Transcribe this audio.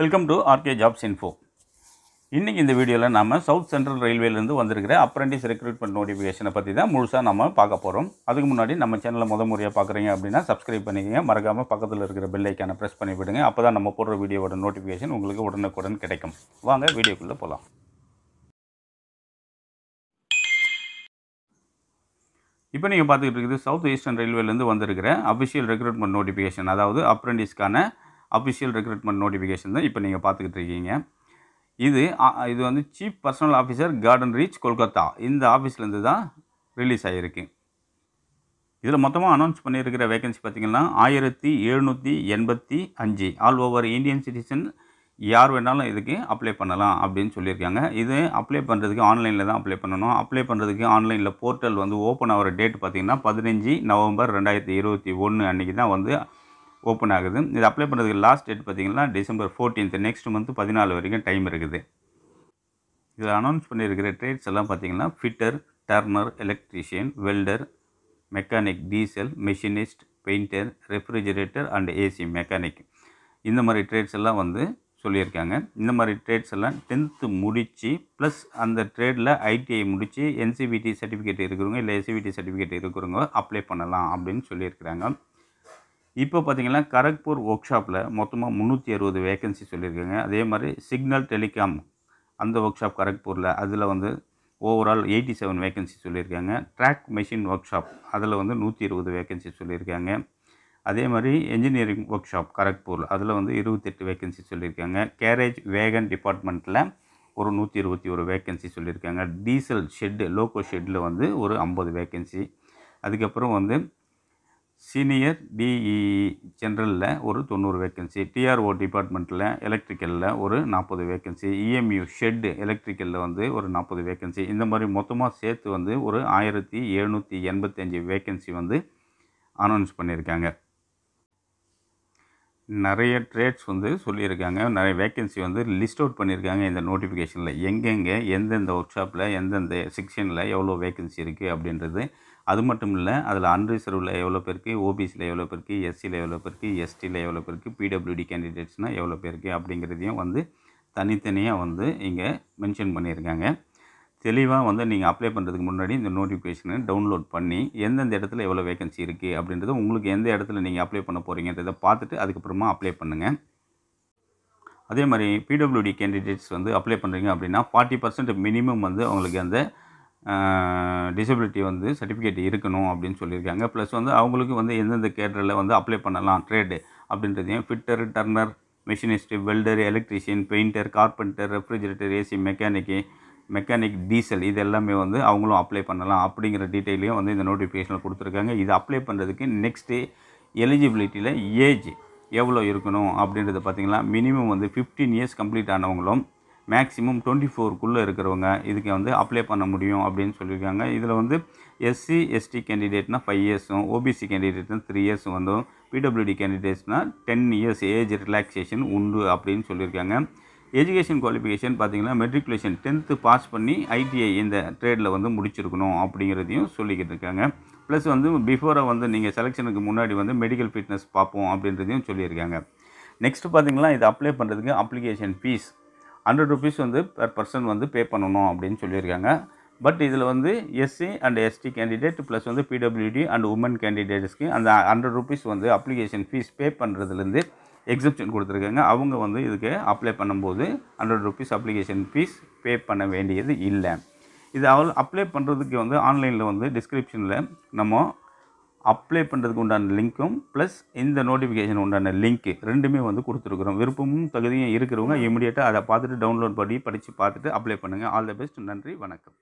welcome to RK jobs info இன்றைக்கி இந்த வீடியோவில் நம்ம சவுத் சென்ட்ரல் ரயில்வேலேருந்து வந்திருக்கிற அப்ரெண்டிஸ் ரெக்ரூட்மெண்ட் நோட்டிஃபிகேஷனை பற்றி தான் முழுசாக நம்ம பார்க்க போகிறோம் அதுக்கு முன்னாடி நம்ம சேனலை முத முறையாக பார்க்குறீங்க அப்படின்னா சப்ஸ்கிரைப் பண்ணிக்கங்க மறக்காமல் பக்கத்தில் இருக்கிற பெல்லைக்கான ப்ரெஸ் பண்ணி விடுங்க அப்போ தான் நம்ம போடுற வீடியோவோட நோட்டிஃபிகேஷன் உங்களுக்கு உடனுக்குடன் கிடைக்கும் வாங்க வீடியோக்குள்ளே போகலாம் இப்போ நீங்கள் பார்த்துக்கிட்டு இருக்குது சவுத் ஈஸ்டர்ன் ரயில்வேலேருந்து வந்திருக்கிற அஃபிஷியல் ரெக்ரூட்மெண்ட் நோட்டிஃபிகேஷன் அதாவது அப்ரெண்டிஸ்க்கான அஃபிஷியல் ரெக்ரூட்மெண்ட் நோட்டிஃபிகேஷன் தான் இப்போ நீங்கள் பார்த்துக்கிட்டு இருக்கீங்க இது இது வந்து chief personnel officer Garden Reach Kolkata இந்த ஆஃபீஸ்லேருந்து தான் ரிலீஸ் ஆகியிருக்கு இதில் மொத்தமாக அனௌன்ஸ் பண்ணியிருக்கிற வேகன்சி பார்த்திங்கன்னா ஆயிரத்தி எழுநூற்றி எண்பத்தி அஞ்சு ஆல் ஓவர் இந்தியன் சிட்டிசன் யார் வேணாலும் இதுக்கு அப்ளை பண்ணலாம் அப்படின்னு சொல்லியிருக்காங்க இது அப்ளை பண்ணுறதுக்கு ஆன்லைனில் தான் அப்ளை பண்ணணும் அப்ளை பண்ணுறதுக்கு ஆன்லைனில் போர்ட்டல் வந்து ஓப்பன் ஆகிற டேட் பார்த்திங்கன்னா பதினஞ்சு நவம்பர் ரெண்டாயிரத்தி இருபத்தி ஒன்று அன்றைக்கி தான் வந்து ஓப்பன் ஆகுது இது அப்ளை பண்ணுறதுக்கு லாஸ்ட் டேட் பார்த்திங்கன்னா டிசம்பர் ஃபோர்டீன்த் நெக்ஸ்ட் மந்த் பதினாலு வரைக்கும் டைம் இருக்குது இதில் அனௌன்ஸ் பண்ணியிருக்கிற ட்ரேட்ஸ் எல்லாம் பார்த்திங்கன்னா fitter turner electrician welder mechanic diesel machinist painter refrigerator and AC mechanic இந்த மாதிரி ட்ரேட்ஸ் எல்லாம் வந்து சொல்லியிருக்காங்க இந்த மாதிரி ட்ரேட்ஸ் எல்லாம் டென்த்து முடித்து ப்ளஸ் அந்த ட்ரேடில் ஐடிஐ முடித்து என்சிபிடி சர்டிஃபிகேட் இருக்கிறவங்க இல்லை எஸ்சிபிடி சர்டிஃபிகேட் இருக்கிறவங்க அப்ளை பண்ணலாம் அப்படின்னு சொல்லியிருக்கிறாங்க இப்போ பார்த்தீங்கன்னா கரக்பூர் ஒர்க் ஷாப்பில் மொத்தமாக முந்நூற்றி அறுபது வேக்கன்சி சொல்லியிருக்காங்க அதே மாதிரி சிக்னல் டெலிகாம் அந்த ஒர்க் ஷாப் கரக்பூரில் அதில் வந்து ஓவரால் எயிட்டி செவன் வேக்கன்சி சொல்லியிருக்காங்க ட்ராக் மெஷின் ஒர்க் ஷாப் அதில் வந்து நூற்றி இருபது வேக்கன்சி சொல்லியிருக்காங்க அதே மாதிரி என்ஜினியரிங் ஒர்க் ஷாப் கரக்பூர் அதில் வந்து இருபத்தெட்டு வேக்கன்சி சொல்லியிருக்காங்க கேரேஜ் வேகன் டிபார்ட்மெண்ட்டில் ஒரு நூற்றி இருபத்தி ஒரு வேக்கன்சி சொல்லியிருக்காங்க டீசல் ஷெட்டு லோக்கோ ஷெட்டில் வந்து ஒரு ஐம்பது வேக்கன்சி அதுக்கப்புறம் வந்து சீனியர் டிஇஇ ஜென்ரலில் e e ஒரு தொண்ணூறு வேக்கன்சி டிஆர்ஓ டிபார்ட்மெண்ட்டில் எலக்ட்ரிக்கலில் ஒரு நாற்பது வேக்கன்சி இஎம்யூ ஷெட்டு எலக்ட்ரிக்கலில் வந்து ஒரு நாற்பது வேக்கன்சி இந்த மாதிரி மொத்தமாக சேர்த்து வந்து ஒரு ஆயிரத்தி எழுநூற்றி எண்பத்தஞ்சு வேக்கன்சி வந்து அனௌன்ஸ் பண்ணியிருக்காங்க நிறைய ட்ரேட்ஸ் வந்து சொல்லியிருக்காங்க நிறைய வேக்கன்சி வந்து லிஸ்ட் அவுட் பண்ணியிருக்காங்க இந்த நோட்டிஃபிகேஷனில் எங்கெங்கே எந்தெந்த ஒர்க் ஷாப்பில் எந்தெந்த செக்ஷனில் எவ்வளோ வேக்கன்சி இருக்குது அப்படின்றது அது மட்டும் இல்லை அதில் அன்ரிசர்வில் எவ்வளோ பேருக்கு ஓபிசியில் எவ்வளோ பேருக்கு எஸ்சியில் எவ்வளோ பேருக்கு எஸ்டியில் எவ்வளோ பேருக்கு பிடபிள்யூடி கேண்டிடேட்ஸ்னால் எவ்வளோ பேருக்கு அப்படிங்கிறதையும் வந்து தனித்தனியாக வந்து இங்கே மென்ஷன் பண்ணியிருக்காங்க தெளிவாக வந்து நீங்கள் அப்ளை பண்ணுறதுக்கு முன்னாடி இந்த நோட்டிஃபிகேஷனை டவுன்லோட் பண்ணி எந்தெந்த இடத்துல எவ்வளோ வேகன்சி இருக்குது அப்படின்றது உங்களுக்கு எந்த இடத்துல நீங்கள் அப்ளை பண்ண போகிறீங்கிறத பார்த்துட்டு அதுக்கப்புறமா அப்ளை பண்ணுங்கள் அதே மாதிரி பிடபிள்யூடி கேண்டிடேட்ஸ் வந்து அப்ளை பண்ணுறீங்க அப்படின்னா ஃபார்ட்டி பர்சன்ட் மினிமம் வந்து அவங்களுக்கு அந்த டிசபிலிட்டி வந்து சர்டிஃபிகேட் இருக்கணும் அப்படின்னு சொல்லியிருக்காங்க ப்ளஸ் வந்து அவங்களுக்கு வந்து எந்தெந்த கேட்டரில் வந்து அப்ளை பண்ணலாம் ட்ரேடு அப்படின்றதையும் fitter turner machinist welder electrician painter carpenter refrigerator AC mechanic mechanic diesel இது எல்லாமே வந்து அவங்களும் அப்ளை பண்ணலாம் அப்படிங்கிற டீட்டெயிலையும் வந்து இந்த நோட்டிஃபிகேஷனில் கொடுத்துருக்காங்க இது அப்ளை பண்ணுறதுக்கு நெக்ஸ்ட்டு எலிஜிபிலிட்டியில் ஏஜ் எவ்வளோ இருக்கணும் அப்படின்றத பார்த்திங்கன்னா மினிமம் வந்து ஃபிஃப்டீன் இயர்ஸ் கம்ப்ளீட் ஆனவங்களும் மேக்ஸிமம் டுவெண்ட்டி ஃபோருக்குள்ளே இருக்கிறவங்க இதுக்கு வந்து அப்ளை பண்ண முடியும் அப்படின்னு சொல்லியிருக்காங்க இதில் வந்து எஸ்சி எஸ்டி கேண்டிடேட்னால் ஃபைவ் இயர்ஸும் ஓபிசி கேண்டிடேட்னால் த்ரீ இயர்ஸும் வந்தும் பிடபிள்யூடி கேண்டிடேட்ஸ்னால் டென் இயர்ஸ் ஏஜ் ரிலாக்ஸேஷன் உண்டு அப்படின்னு சொல்லியிருக்காங்க எஜுகேஷன் குவாலிஃபிகேஷன் பார்த்தீங்கன்னா மெட்ரிகுலேஷன் டென்த்து பாஸ் பண்ணி ஐடிஐ இந்த ட்ரேடில் வந்து முடிச்சிருக்கணும் அப்படிங்கிறதையும் சொல்லிக்கிட்டு இருக்காங்க ப்ளஸ் வந்து பிஃபோராக வந்து நீங்கள் செலெக்ஷனுக்கு முன்னாடி வந்து மெடிக்கல் ஃபிட்னஸ் பார்ப்போம் அப்படின்றதையும் சொல்லியிருக்காங்க நெக்ஸ்ட்டு பார்த்திங்கன்னா இது அப்ளை பண்ணுறதுக்கு அப்ளிகேஷன் ஃபீஸ் ஹண்ட்ரட் ருபீஸ் வந்து பெர் பர்சன் வந்து பே பண்ணணும் அப்படின்னு சொல்லியிருக்காங்க பட் இதில் வந்து SC and ST candidate plus வந்து பிடபிள்யூடி அண்ட் உமன் கேண்டிடேட்ஸ்க்கு அந்த ஹண்ட்ரட் ருபீஸ் வந்து அப்ளிகேஷன் ஃபீஸ் பே பண்ணுறதுலேருந்து எக்ஸப்ஷன் கொடுத்துருக்காங்க அவங்க வந்து இதுக்கு அப்ளை பண்ணும்போது hundred rupees application fee pay பண்ண வேண்டியது இல்லை இது அவள் அப்ளை பண்ணுறதுக்கு வந்து ஆன்லைனில் வந்து டிஸ்கிரிப்ஷனில் நம்ம அப்ளை பண்ணுறதுக்கு உண்டான லிங்க்கும் ப்ளஸ் இந்த நோட்டிஃபிகேஷன் உண்டான லிங்க்கு ரெண்டுமே வந்து கொடுத்துருக்குறோம் விருப்பமும் தகுதியும் இருக்கிறவங்க இமீடியட்டாக அதை பார்த்துட்டு டவுன்லோட் பண்ணி படித்து பார்த்துட்டு அப்ளை பண்ணுங்கள் ஆல் த பெஸ்ட் நன்றி வணக்கம்